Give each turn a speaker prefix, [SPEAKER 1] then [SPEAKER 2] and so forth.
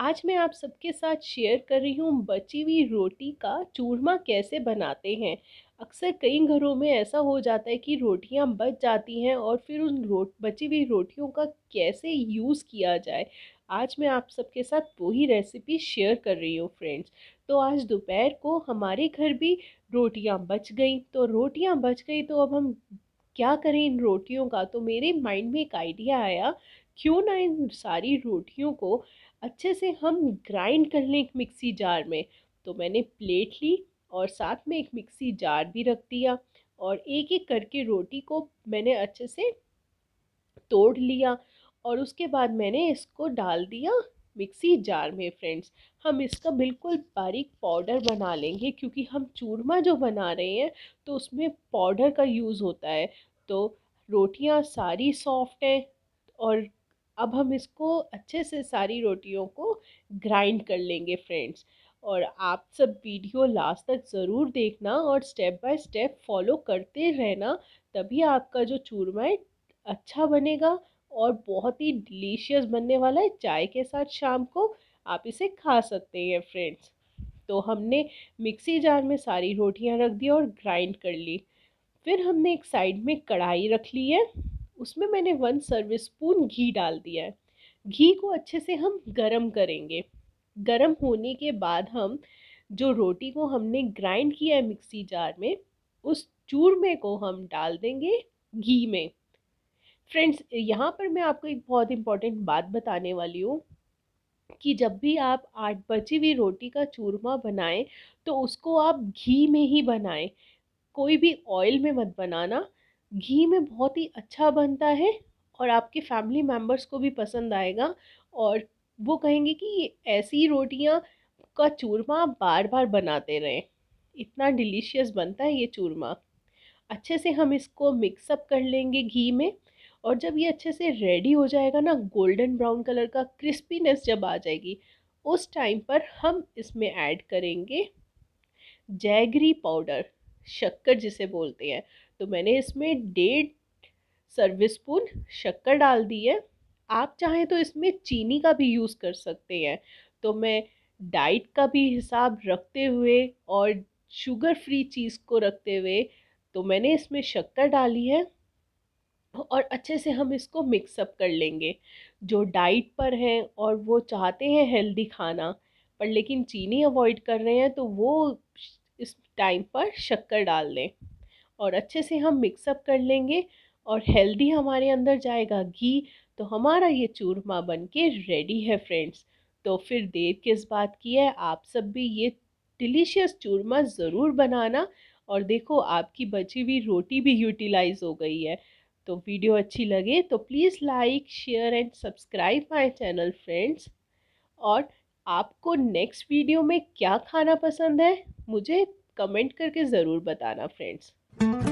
[SPEAKER 1] आज मैं आप सबके साथ शेयर कर रही हूँ बची हुई रोटी का चूरमा कैसे बनाते हैं अक्सर कई घरों में ऐसा हो जाता है कि रोटियाँ बच जाती हैं और फिर उन रोट बची हुई रोटियों का कैसे यूज़ किया जाए आज मैं आप सबके साथ वही रेसिपी शेयर कर रही हूँ फ्रेंड्स तो आज दोपहर को हमारे घर भी रोटियाँ बच गई तो रोटियाँ बच गई तो अब हम क्या करें इन रोटियों का तो मेरे माइंड में एक आइडिया आया क्यों ना इन सारी रोटियों को अच्छे से हम ग्राइंड कर लें एक मिक्सी जार में तो मैंने प्लेट ली और साथ में एक मिक्सी जार भी रख दिया और एक एक करके रोटी को मैंने अच्छे से तोड़ लिया और उसके बाद मैंने इसको डाल दिया मिक्सी जार में फ्रेंड्स हम इसका बिल्कुल बारीक पाउडर बना लेंगे क्योंकि हम चूरमा जो बना रहे हैं तो उसमें पाउडर का यूज़ होता है तो रोटियां सारी सॉफ्ट हैं और अब हम इसको अच्छे से सारी रोटियों को ग्राइंड कर लेंगे फ्रेंड्स और आप सब वीडियो लास्ट तक ज़रूर देखना और स्टेप बाय स्टेप फॉलो करते रहना तभी आपका जो चूरमा है अच्छा बनेगा और बहुत ही डिलीशियस बनने वाला है चाय के साथ शाम को आप इसे खा सकते हैं फ्रेंड्स तो हमने मिक्सी जार में सारी रोटियां रख दी और ग्राइंड कर ली फिर हमने एक साइड में कढ़ाई रख ली है उसमें मैंने वन सर्व स्पून घी डाल दिया है घी को अच्छे से हम गरम करेंगे गरम होने के बाद हम जो रोटी को हमने ग्राइंड किया है मिक्सी जार में उस चूरमे को हम डाल देंगे घी में फ्रेंड्स यहाँ पर मैं आपको एक बहुत इम्पॉर्टेंट बात बताने वाली हूँ कि जब भी आप आठ बची हुई रोटी का चूरमा बनाएं तो उसको आप घी में ही बनाएं कोई भी ऑयल में मत बनाना घी में बहुत ही अच्छा बनता है और आपके फैमिली मेम्बर्स को भी पसंद आएगा और वो कहेंगे कि ऐसी रोटियाँ का चूरमा आप बार बार बनाते रहें इतना डिलीशियस बनता है ये चूरमा अच्छे से हम इसको मिक्सअप कर लेंगे घी में और जब ये अच्छे से रेडी हो जाएगा ना गोल्डन ब्राउन कलर का क्रिस्पीनेस जब आ जाएगी उस टाइम पर हम इसमें ऐड करेंगे जैगरी पाउडर शक्कर जिसे बोलते हैं तो मैंने इसमें डेढ़ सर्विस स्पून शक्कर डाल दी है आप चाहें तो इसमें चीनी का भी यूज़ कर सकते हैं तो मैं डाइट का भी हिसाब रखते हुए और शुगर फ्री चीज़ को रखते हुए तो मैंने इसमें शक्कर डाली है और अच्छे से हम इसको मिक्सअप कर लेंगे जो डाइट पर हैं और वो चाहते हैं हेल्दी खाना पर लेकिन चीनी अवॉइड कर रहे हैं तो वो इस टाइम पर शक्कर डाल दें और अच्छे से हम मिक्सअप कर लेंगे और हेल्दी हमारे अंदर जाएगा घी तो हमारा ये चूरमा बन के रेडी है फ्रेंड्स तो फिर देर किस बात की है आप सब भी ये डिलीशियस चूरमा ज़रूर बनाना और देखो आपकी बची हुई रोटी भी यूटिलाइज़ हो गई है तो वीडियो अच्छी लगे तो please like share and subscribe my channel friends और आपको नेक्स्ट वीडियो में क्या खाना पसंद है मुझे कमेंट करके ज़रूर बताना फ्रेंड्स